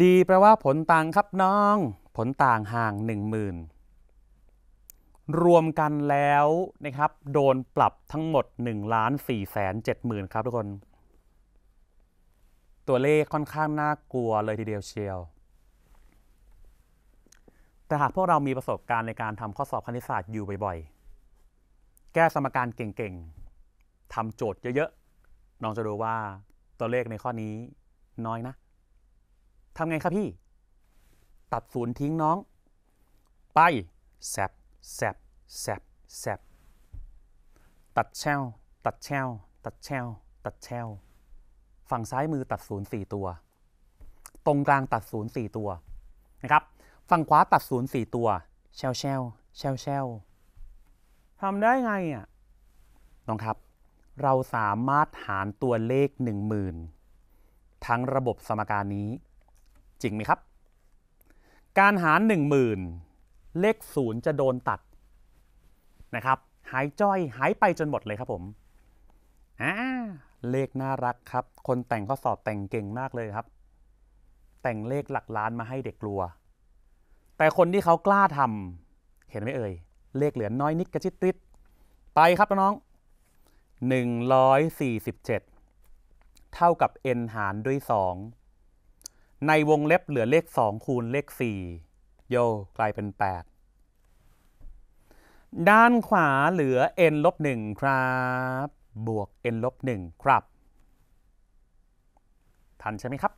ดีแปลว่าผลต่างครับน้อง ผลต่างห่าง 10,000 รวมกันแล้วนะครับ โดนปรับทั้งหมด1ล้าน4แสน7หมื่นครับทุกคน ตัวเลขค่อนข้างน่ากลัวเลยทีเดียวเชียว แต่หากพวกเรามีประสบการณ์ในการทำข้อสอบคณิตศาสตร์อยู่บ่อยๆ แก้สมการเก่งๆทำโจทย์เยอะๆ น้องจะดูว่าตัวเลขในข้อนี้น้อยนะทำไงครับพี่ ตัดศูนย์ทิ้งน้อง ไป แซบแซบแซบแซบตัดแชล ตัดแชล ตัดแชล ตัดแชลฝั่งซ้ายมือตัดศูนย์สี่ตัว ตรงกลางตัดศูนย์สี่ตัว นะครับ ฝั่งขวาตัดศูนย์สี่ตัว แชลแชลแชลแชลทำได้ไงอ่ะน้องครับ เราสามารถหารตัวเลขหนึ่งหมื่นทั้งระบบสมการนี้จริงไหมครับ การหาร10,000เลขศูนย์จะโดนตัดนะครับ หายจ้อยหายไปจนหมดเลยครับผมอ่าเลขน่ารักครับ คนแต่งข้อสอบแต่งเก่งมากเลยครับ แต่งเลขหลักล้านมาให้เด็กกลัว แต่คนที่เขากล้าทำเห็นไหมเอ่ย เลขเหลือน้อยนิดกระชิดติด ไปครับน้อง 147 เท่ากับ n หารด้วย 2ในวงเล็บเหลือเลข 2 คูณเลข 4 โยกลายเป็น 8 ด้านขวาเหลือ n ลบ 1 ครับ บวก n ลบ 1 ครับ ทันใช่ไหมครับ